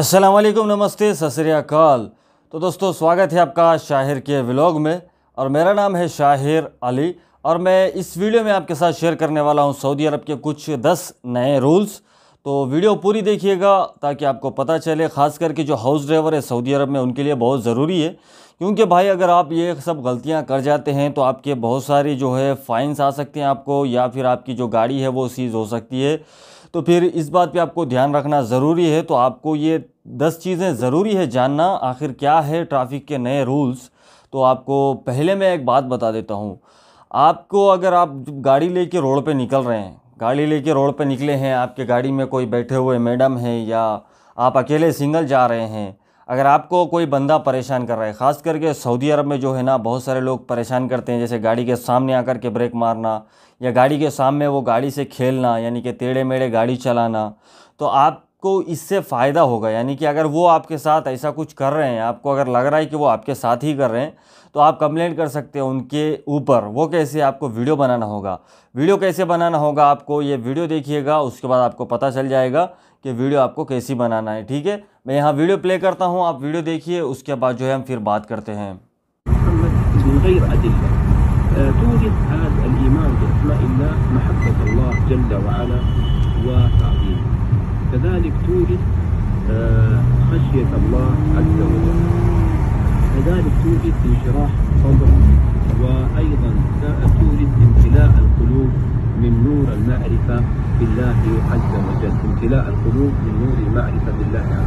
अस्सलाम वालेकुम नमस्ते सतरियाकाल तो दोस्तों स्वागत है आपका शाहिर के व्लॉग में और मेरा नाम है शाहिर अली और मैं इस वीडियो में आपके साथ शेयर करने वाला हूं सऊदी अरब के कुछ दस नए रूल्स तो वीडियो पूरी देखिएगा ताकि आपको पता चले ख़ास करके जो हाउस ड्राइवर है सऊदी अरब में उनके लिए बहुत ज़रूरी है क्योंकि भाई अगर आप ये सब गलतियां कर जाते हैं तो आपके बहुत सारी जो है फ़ाइन्स आ सकते हैं आपको या फिर आपकी जो गाड़ी है वो सीज़ हो सकती है तो फिर इस बात पे आपको ध्यान रखना ज़रूरी है तो आपको ये दस चीज़ें ज़रूरी है जानना आखिर क्या है ट्रैफिक के नए रूल्स तो आपको पहले मैं एक बात बता देता हूँ आपको अगर आप गाड़ी लेके रोड पे निकल रहे हैं गाड़ी लेके रोड पे निकले हैं आपके गाड़ी में कोई बैठे हुए मैडम हैं या आप अकेले सिंगल जा रहे हैं अगर आपको कोई बंदा परेशान कर रहा है ख़ास करके सऊदी अरब में जो है ना बहुत सारे लोग परेशान करते हैं जैसे गाड़ी के सामने आकर के ब्रेक मारना या गाड़ी के सामने वो गाड़ी से खेलना यानी कि टेढ़े मेढ़े गाड़ी चलाना तो आपको इससे फ़ायदा होगा यानी कि अगर वो आपके साथ ऐसा कुछ कर रहे हैं आपको अगर लग रहा है कि वो आपके साथ ही कर रहे हैं तो आप कंप्लेंट कर सकते हैं उनके ऊपर वो कैसे आपको वीडियो बनाना होगा वीडियो कैसे बनाना होगा आपको ये वीडियो देखिएगा उसके बाद आपको पता चल जाएगा कि वीडियो आपको कैसी बनाना है ठीक है मैं यहाँ वीडियो प्ले करता हूँ आप वीडियो देखिए उसके बाद जो है हम फिर बात करते हैं هذا الإيمان بأسماء الله محبة الله جل وعلا وتعظيمه كذلك توجد آه، خشية الله عز وجل كذلك توجد انشراح صدر وأيضا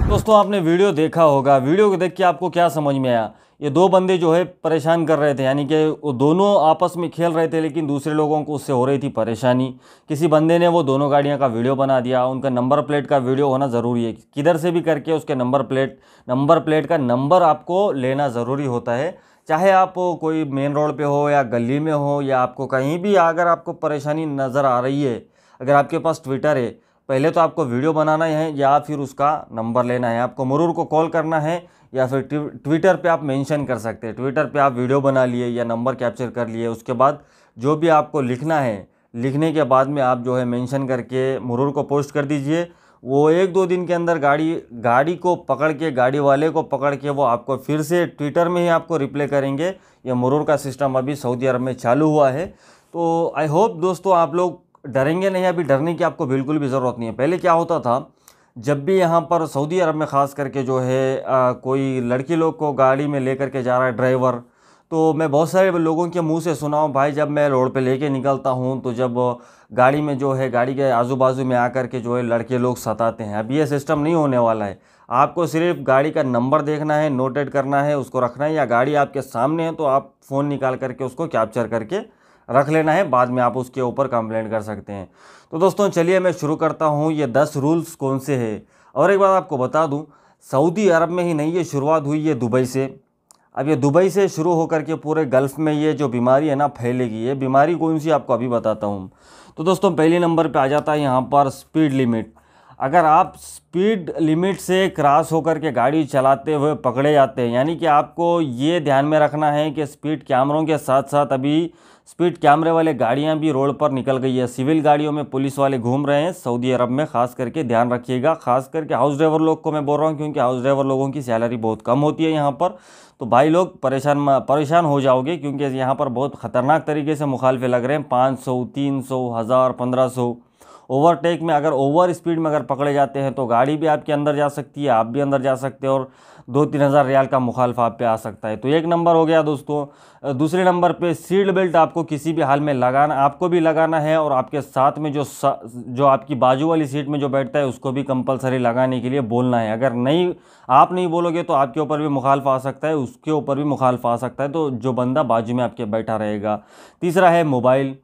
दोस्तों आपने वीडियो देखा होगा वीडियो को देख के आपको क्या समझ में आया ये दो बंदे जो है परेशान कर रहे थे यानी कि वो दोनों आपस में खेल रहे थे लेकिन दूसरे लोगों को उससे हो रही थी परेशानी किसी बंदे ने वो दोनों गाड़ियां का वीडियो बना दिया उनका नंबर प्लेट का वीडियो होना ज़रूरी है किधर से भी करके उसके नंबर प्लेट नंबर प्लेट का नंबर आपको लेना ज़रूरी होता है चाहे आप कोई मेन रोड पर हो या गली में हो या आपको कहीं भी अगर आपको परेशानी नज़र आ रही है अगर आपके पास ट्विटर है पहले तो आपको वीडियो बनाना है या फिर उसका नंबर लेना है आपको मुरूर को कॉल करना है या फिर ट्विटर पे आप मेंशन कर सकते हैं ट्विटर पे आप वीडियो बना लिए या नंबर कैप्चर कर लिए उसके बाद जो भी आपको लिखना है लिखने के बाद में आप जो है मेंशन करके मुरूर को पोस्ट कर दीजिए वो एक दो दिन के अंदर गाड़ी गाड़ी को पकड़ के गाड़ी वाले को पकड़ के वो आपको फिर से ट्विटर में ही आपको रिप्लाई करेंगे ये मुरूर का सिस्टम अभी सऊदी अरब में चालू हुआ है तो आई होप दोस्तों आप लोग डरेंगे नहीं अभी डरने की आपको बिल्कुल भी ज़रूरत नहीं है पहले क्या होता था जब भी यहाँ पर सऊदी अरब में ख़ास करके जो है आ, कोई लड़की लोग को गाड़ी में लेकर के जा रहा है ड्राइवर तो मैं बहुत सारे लोगों के मुंह से सुना हूँ भाई जब मैं रोड पे लेके निकलता हूँ तो जब गाड़ी में जो है गाड़ी के आजू बाजू में आकर के जो है लड़के लोग सताते हैं अब ये सिस्टम नहीं होने वाला है आपको सिर्फ गाड़ी का नंबर देखना है नोटेड करना है उसको रखना है या गाड़ी आपके सामने है तो आप फ़ोन निकाल करके उसको कैप्चर करके रख लेना है बाद में आप उसके ऊपर कंप्लेंट कर सकते हैं तो दोस्तों चलिए मैं शुरू करता हूँ ये दस रूल्स कौन से है और एक बात आपको बता दूँ सऊदी अरब में ही नहीं ये शुरुआत हुई है दुबई से अब ये दुबई से शुरू होकर के पूरे गल्फ़ में ये जो बीमारी है ना फैलेगी ये बीमारी कौन सी आपको अभी बताता हूँ तो दोस्तों पहले नंबर पे आ जाता है यहाँ पर स्पीड लिमिट अगर आप स्पीड लिमिट से क्रॉस होकर के गाड़ी चलाते हुए पकड़े जाते हैं यानी कि आपको ये ध्यान में रखना है कि स्पीड कैमरों के साथ साथ अभी स्पीड कैमरे वाले गाड़ियां भी रोड पर निकल गई है सिविल गाड़ियों में पुलिस वाले घूम रहे हैं सऊदी अरब में खास करके ध्यान रखिएगा खास करके हाउस ड्राइवर लोग को मैं बोल रहा हूँ क्योंकि हाउस ड्राइवर लोगों की सैलरी बहुत कम होती है यहाँ पर तो भाई लोग परेशान परेशान हो जाओगे क्योंकि यहाँ पर बहुत ख़तरनाक तरीके से मुखालफे लग रहे हैं पाँच सौ तीन सौ हज़ार पंद्रह सौ ओवरटेक में अगर ओवर स्पीड में अगर पकड़े जाते हैं तो गाड़ी भी आपके अंदर जा सकती है आप भी अंदर जा सकते हैं और दो तीन हज़ार रियाल का मुखालफ आप पे आ सकता है तो एक नंबर हो गया दोस्तों दूसरे नंबर पे सीट बेल्ट आपको किसी भी हाल में लगाना आपको भी लगाना है और आपके साथ में जो सा, जो आपकी बाजू वाली सीट में जो बैठता है उसको भी कंपलसरी लगाने के लिए बोलना है अगर नहीं आप नहीं बोलोगे तो आपके ऊपर भी मुखालफा आ सकता है उसके ऊपर भी मुखालफ आ सकता है तो जो बंदा बाजू में आपके बैठा रहेगा तीसरा है मोबाइल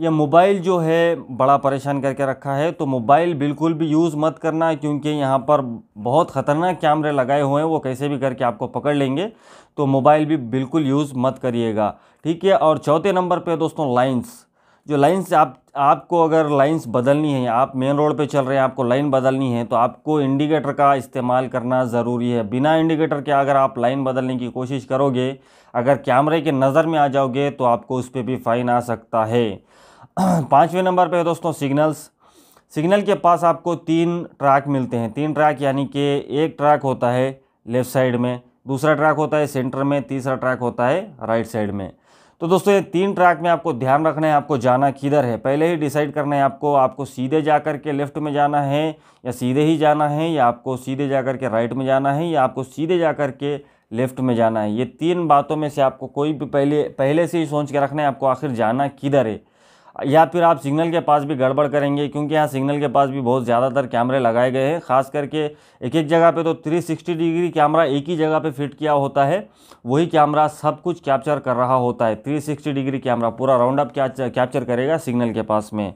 या मोबाइल जो है बड़ा परेशान करके रखा है तो मोबाइल बिल्कुल भी यूज़ मत करना क्योंकि यहाँ पर बहुत ख़तरनाक कैमरे लगाए हुए हैं वो कैसे भी करके आपको पकड़ लेंगे तो मोबाइल भी बिल्कुल यूज़ मत करिएगा ठीक है और चौथे नंबर पर दोस्तों लाइन्स जो लाइन्स आप आपको अगर लाइन्स बदलनी है आप मेन रोड पे चल रहे हैं आपको लाइन बदलनी है तो आपको इंडिकेटर का इस्तेमाल करना ज़रूरी है बिना इंडिकेटर के अगर आप लाइन बदलने की कोशिश करोगे अगर कैमरे के नज़र में आ जाओगे तो आपको उस पर भी फ़ाइन आ सकता है पाँचवें नंबर पे है दोस्तों सिग्नल्स सिग्नल के पास आपको तीन ट्रैक मिलते हैं तीन ट्रैक यानी कि एक ट्रैक होता है लेफ़्ट साइड में दूसरा ट्रैक होता है सेंटर में तीसरा ट्रैक होता है राइट साइड में तो दोस्तों ये तीन ट्रैक में आपको ध्यान रखना है आपको जाना किधर है पहले ही डिसाइड करना है आपको आपको सीधे जा कर के लेफ़्ट में जाना है या सीधे ही जाना है या आपको सीधे जा कर के राइट में जाना है या आपको सीधे जा कर के लेफ़्ट में जाना है ये तीन बातों में से आपको कोई भी पहले पहले से ही सोच के रखना है आपको आखिर जाना किधर है या फिर आप सिग्नल के पास भी गड़बड़ करेंगे क्योंकि यहाँ सिग्नल के पास भी बहुत ज़्यादातर कैमरे लगाए गए हैं खास करके एक एक जगह पे तो 360 डिग्री कैमरा एक ही जगह पे फिट किया होता है वही कैमरा सब कुछ कैप्चर कर रहा होता है 360 डिग्री कैमरा पूरा राउंड अप कैप्चर करेगा सिग्नल के पास में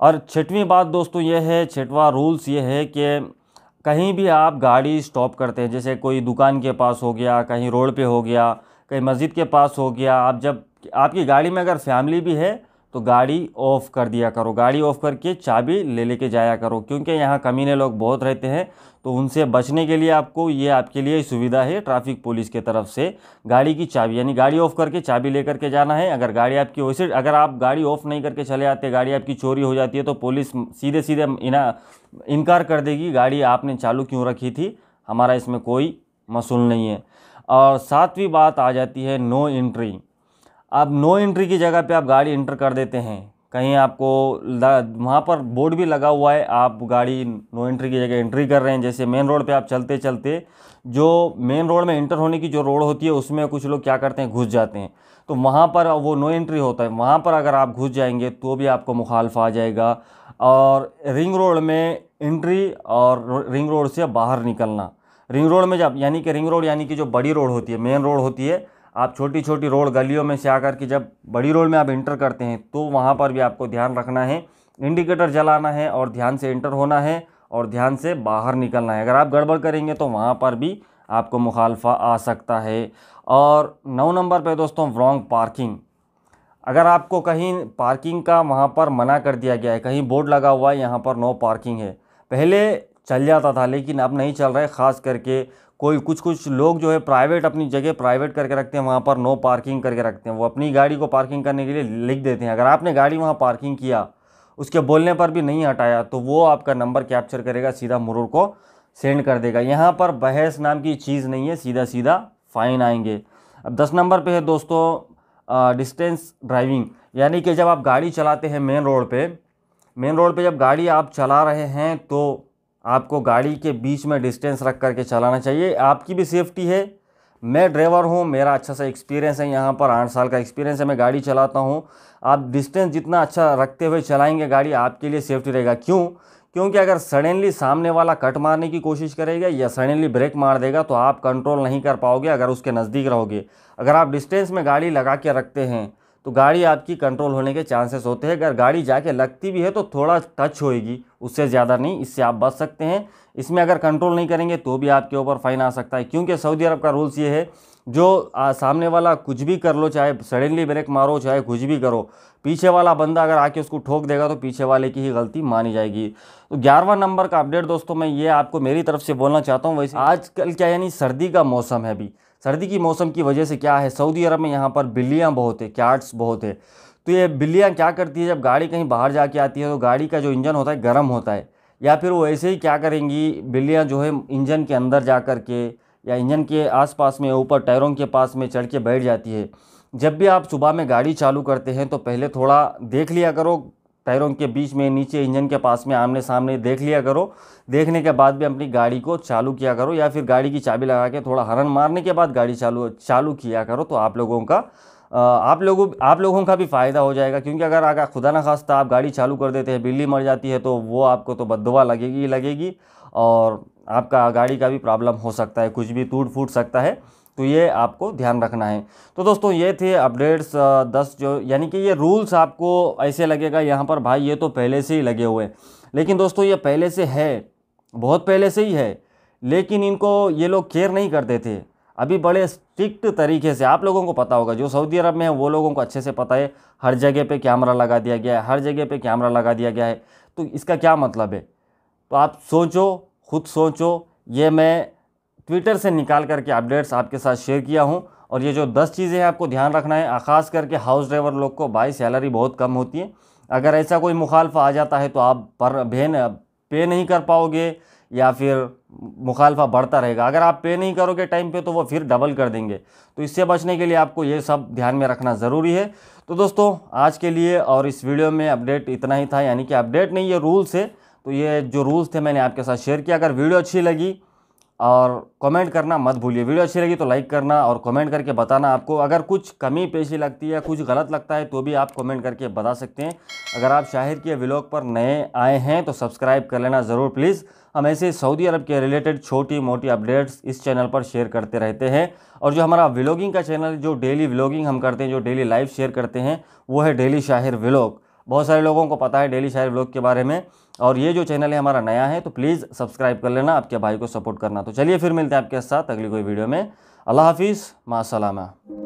और छठवीं बात दोस्तों ये है छठवा रूल्स ये है कि कहीं भी आप गाड़ी स्टॉप करते हैं जैसे कोई दुकान के पास हो गया कहीं रोड पर हो गया कहीं मस्जिद के पास हो गया आप जब आपकी गाड़ी में अगर फैमिली भी है तो गाड़ी ऑफ़ कर दिया करो गाड़ी ऑफ़ करके चाबी ले लेके जाया करो क्योंकि यहाँ कमीने लोग बहुत रहते हैं तो उनसे बचने के लिए आपको ये आपके लिए सुविधा है ट्रैफिक पुलिस के तरफ से गाड़ी की चाबी यानी गाड़ी ऑफ़ करके चाबी लेकर के जाना है अगर गाड़ी आपकी वैसे अगर आप गाड़ी ऑफ़ नहीं करके चले आते गाड़ी आपकी चोरी हो जाती है तो पुलिस सीधे सीधे इना इनकार कर देगी गाड़ी आपने चालू क्यों रखी थी हमारा इसमें कोई मसूल नहीं है और सातवीं बात आ जाती है नो एंट्री आप नो एंट्री की जगह पे आप गाड़ी इंटर कर देते हैं कहीं आपको वहाँ पर बोर्ड भी लगा हुआ है आप गाड़ी नो एंट्री की जगह एंट्री कर रहे हैं जैसे मेन रोड पे आप चलते चलते जो मेन रोड में इंटर होने की जो रोड होती है उसमें कुछ लोग क्या करते हैं घुस जाते हैं तो वहाँ पर वो नो एंट्री होता है वहाँ पर अगर आप घुस जाएंगे तो भी आपको मुखालफ आ जाएगा और रिंग रोड में एंट्री और रिंग रोड से बाहर निकलना रिंग रोड में जब यानी कि रिंग रोड यानी कि जो बड़ी रोड होती है मेन रोड होती है आप छोटी छोटी रोड गलियों में से आकर के जब बड़ी रोड में आप इंटर करते हैं तो वहाँ पर भी आपको ध्यान रखना है इंडिकेटर जलाना है और ध्यान से इंटर होना है और ध्यान से बाहर निकलना है अगर आप गड़बड़ करेंगे तो वहाँ पर भी आपको मुखालफा आ सकता है और नौ नंबर पे दोस्तों रॉन्ग पार्किंग अगर आपको कहीं पार्किंग का वहाँ पर मना कर दिया गया है कहीं बोर्ड लगा हुआ है यहाँ पर नो पार्किंग है पहले चल जाता था लेकिन अब नहीं चल रहा है ख़ास करके कोई कुछ कुछ लोग जो है प्राइवेट अपनी जगह प्राइवेट करके रखते हैं वहाँ पर नो पार्किंग करके रखते हैं वो अपनी गाड़ी को पार्किंग करने के लिए लिख देते हैं अगर आपने गाड़ी वहाँ पार्किंग किया उसके बोलने पर भी नहीं हटाया तो वो आपका नंबर कैप्चर करेगा सीधा मुरूर को सेंड कर देगा यहाँ पर बहस नाम की चीज़ नहीं है सीधा सीधा फ़ाइन आएंगे अब दस नंबर पे है दोस्तों डिस्टेंस ड्राइविंग यानी कि जब आप गाड़ी चलाते हैं मेन रोड पे मेन रोड पे जब गाड़ी आप चला रहे हैं तो आपको गाड़ी के बीच में डिस्टेंस रख करके चलाना चाहिए आपकी भी सेफ्टी है मैं ड्राइवर हूँ मेरा अच्छा सा एक्सपीरियंस है यहाँ पर आठ साल का एक्सपीरियंस है मैं गाड़ी चलाता हूँ आप डिस्टेंस जितना अच्छा रखते हुए चलाएंगे गाड़ी आपके लिए सेफ्टी रहेगा क्यों क्योंकि अगर सडनली सामने वाला कट मारने की कोशिश करेगा या सडनली ब्रेक मार देगा तो आप कंट्रोल नहीं कर पाओगे अगर उसके नज़दीक रहोगे अगर आप डिस्टेंस में गाड़ी लगा के रखते हैं तो गाड़ी आपकी कंट्रोल होने के चांसेस होते हैं अगर गाड़ी जाके लगती भी है तो थोड़ा टच होएगी उससे ज़्यादा नहीं इससे आप बच सकते हैं इसमें अगर कंट्रोल नहीं करेंगे तो भी आपके ऊपर फाइन आ सकता है क्योंकि सऊदी अरब का रूल्स ये है जो आ, सामने वाला कुछ भी कर लो चाहे सडनली ब्रेक मारो चाहे कुछ भी करो पीछे वाला बंदा अगर आके उसको ठोक देगा तो पीछे वाले की ही गलती मानी जाएगी तो ग्यारहवा नंबर का अपडेट दोस्तों मैं ये आपको मेरी तरफ से बोलना चाहता हूँ वैसे आजकल क्या यानी सर्दी का मौसम है अभी सर्दी की मौसम की वजह से क्या है सऊदी अरब में यहाँ पर बिल्लियाँ बहुत है कैट्स बहुत है तो ये बिल्लियाँ क्या करती है जब गाड़ी कहीं बाहर जाके आती है तो गाड़ी का जो इंजन होता है गर्म होता है या फिर वो ऐसे ही क्या करेंगी बिल्लियाँ जो है इंजन के अंदर जा कर के या इंजन के आसपास में ऊपर टायरों के पास में चढ़ के बैठ जाती है जब भी आप सुबह में गाड़ी चालू करते हैं तो पहले थोड़ा देख लिया करो टायरों के बीच में नीचे इंजन के पास में आमने सामने देख लिया करो देखने के बाद भी अपनी गाड़ी को चालू किया करो या फिर गाड़ी की चाबी लगा के थोड़ा हरन मारने के बाद गाड़ी चालू चालू किया करो तो आप लोगों का आप लोगों आप लोगों का भी फ़ायदा हो जाएगा क्योंकि अगर आगे खुदा ना खास्ता आप गाड़ी चालू कर देते हैं बिल्ली मर जाती है तो वो आपको तो बदवा लगेगी लगेगी और आपका गाड़ी का भी प्रॉब्लम हो सकता है कुछ भी टूट फूट सकता है तो ये आपको ध्यान रखना है तो दोस्तों ये थे अपडेट्स दस जो यानी कि ये रूल्स आपको ऐसे लगेगा यहाँ पर भाई ये तो पहले से ही लगे हुए लेकिन दोस्तों ये पहले से है बहुत पहले से ही है लेकिन इनको ये लोग केयर नहीं करते थे अभी बड़े स्ट्रिक्ट तरीके से आप लोगों को पता होगा जो सऊदी अरब में है वो लोगों को अच्छे से पता है हर जगह पे कैमरा लगा दिया गया है हर जगह पे कैमरा लगा दिया गया है तो इसका क्या मतलब है तो आप सोचो खुद सोचो ये मैं ट्विटर से निकाल करके अपडेट्स आपके साथ शेयर किया हूँ और ये जो दस चीज़ें हैं आपको ध्यान रखना है ख़ास करके हाउस ड्राइवर लोग को बाई सैलरी बहुत कम होती है अगर ऐसा कोई मुखालफा आ जाता है तो आप पर भेन पे नहीं कर पाओगे या फिर मुखालफा बढ़ता रहेगा अगर आप पे नहीं करोगे टाइम पे तो वो फिर डबल कर देंगे तो इससे बचने के लिए आपको ये सब ध्यान में रखना ज़रूरी है तो दोस्तों आज के लिए और इस वीडियो में अपडेट इतना ही था यानी कि अपडेट नहीं ये रूल्स है तो ये जो रूल्स थे मैंने आपके साथ शेयर किया अगर वीडियो अच्छी लगी और कमेंट करना मत भूलिए वीडियो अच्छी लगी तो लाइक करना और कमेंट करके बताना आपको अगर कुछ कमी पेशी लगती है कुछ गलत लगता है तो भी आप कमेंट करके बता सकते हैं अगर आप शाहिर के व्लॉग पर नए आए हैं तो सब्सक्राइब कर लेना ज़रूर प्लीज़ हम ऐसे सऊदी अरब के रिलेटेड छोटी मोटी अपडेट्स इस चैनल पर शेयर करते रहते हैं और जो हमारा व्लॉगिंग का चैनल जो डेली व्लॉगिंग हम करते हैं जो डेली लाइव शेयर करते हैं वो है डेली शाहिर व्लॉग बहुत सारे लोगों को पता है डेली शायर व्लॉग के बारे में और ये जो चैनल है हमारा नया है तो प्लीज़ सब्सक्राइब कर लेना आपके भाई को सपोर्ट करना तो चलिए फिर मिलते हैं आपके साथ अगली कोई वीडियो में अल्लाह हाफिज़ माँ